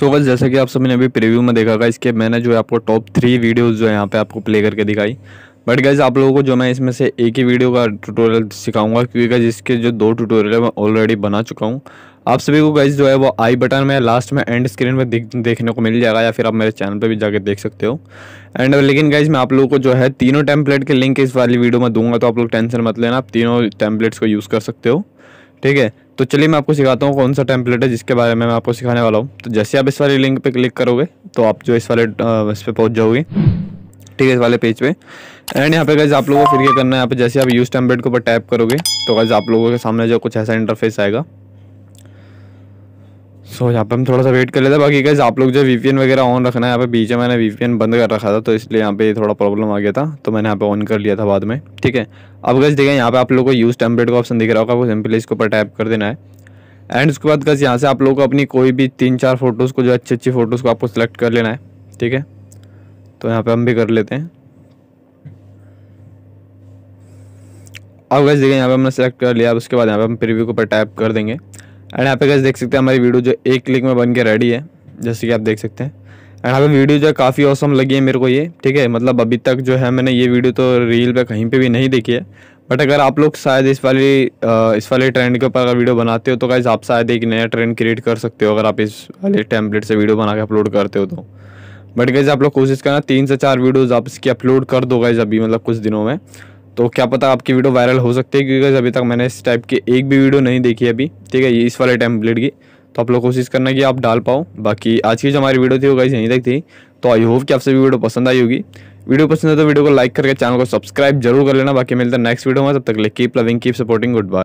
सो so बस जैसा कि आप सभी ने अभी प्रीव्यू में देखा गाइस इसके मैंने जो है आपको टॉप थ्री वीडियोस जो है यहाँ पे आपको प्ले करके दिखाई बट गाइज आप लोगों को जो मैं इसमें से एक ही वीडियो का ट्यूटोरियल सिखाऊंगा क्योंकि गाइज इसके जो दो ट्यूटोरियल मैं ऑलरेडी बना चुका हूँ आप सभी को गाइज जो है वो आई बटन में लास्ट में एंड स्क्रीन में देखने को मिल जाएगा या फिर आप मेरे चैनल पर भी जाकर देख सकते हो एंड लेकिन गाइज मैं आप लोगों को जो है तीनों टेम्पलेट के लिंक इस वाली वीडियो में दूंगा तो आप लोग टेंशन मत लेना आप तीनों टेम्पलेट्स को यूज़ कर सकते हो ठीक है तो चलिए मैं आपको सिखाता हूँ कौन सा टेम्पलेट है जिसके बारे में मैं आपको सिखाने वाला हूँ तो जैसे आप इस वाले लिंक पे क्लिक करोगे तो आप जो इस वाले इस पर पहुँच जाओगे ठीक है इस वाले पेज पे एंड यहाँ पे कैसे आप लोगों को फिर क्या करना है यहाँ पे जैसे आप यूज़ टेम्पलेट के ऊपर टैप करोगे तो कैसे आप लोगों के सामने जो कुछ ऐसा इंटरफेस आएगा सो यहाँ पे हम थोड़ा सा वेट कर लेते हैं बाकी कैसे आप लोग जो एन वगैरह ऑन रखना है यहाँ पे बीच में मैंने एन बंद कर रखा था तो इसलिए यहाँ पे थोड़ा प्रॉब्लम आ गया था तो मैंने यहाँ पे ऑन कर लिया था बाद में ठीक है अब कैसे देखें यहाँ पे आप लोग को यूज़ टेम्पलेट का ऑप्शन दिख रहा होगा वो सिंपली इसके ऊपर टैप कर देना है एंड उसके बाद कैसे यहाँ से आप लोग को अपनी कोई भी तीन चार फोटोज़ को जो अच्छी अच्छी फ़ोटोज़ को आपको सेलेक्ट कर लेना है ठीक है तो यहाँ पर हम भी कर लेते हैं अब कैसे देखें यहाँ पर हमने सेलेक्ट कर लिया अब उसके बाद यहाँ पे हम प्रिव्यू के ऊपर टैप कर देंगे एंड यहाँ पे कैसे देख सकते हैं हमारी वीडियो जो एक क्लिक में बन के रेडी है जैसे कि आप देख सकते हैं एंड यहाँ पे वीडियो जो काफ़ी औसम लगी है मेरे को ये ठीक है मतलब अभी तक जो है मैंने ये वीडियो तो रील पे कहीं पे भी नहीं देखी है बट अगर आप लोग शायद इस वाली इस वाले ट्रेंड के ऊपर अगर वीडियो बनाते हो तो गाइज आप शायद एक नया ट्रेंड क्रिएट कर सकते हो अगर आप इस वाले टैम्पलेट से वीडियो बना के अपलोड करते हो तो बट गाइज आप लोग कोशिश करना तीन से चार वीडियोज़ आप इसकी अपलोड कर दो गाइज अभी मतलब कुछ दिनों में तो क्या पता आपकी वीडियो वायरल हो सकती है क्योंकि अभी तक मैंने इस टाइप की एक भी वीडियो नहीं देखी अभी ठीक है ये इस वाले टेम्पलेट की तो आप लोग कोशिश करना कि आप डाल पाओ बाकी आज की जो हमारी वीडियो थी वो गाइज यहीं तक थी तो आई होप कि आपसे भी वीडियो पसंद आई होगी वीडियो पसंद है तो वीडियो को लाइक करके चैनल को सब्सक्राइब जरूर कर लेना बाकी मिलता है नेक्स्ट वीडियो में तब तक ले keep loving keep supporting good bye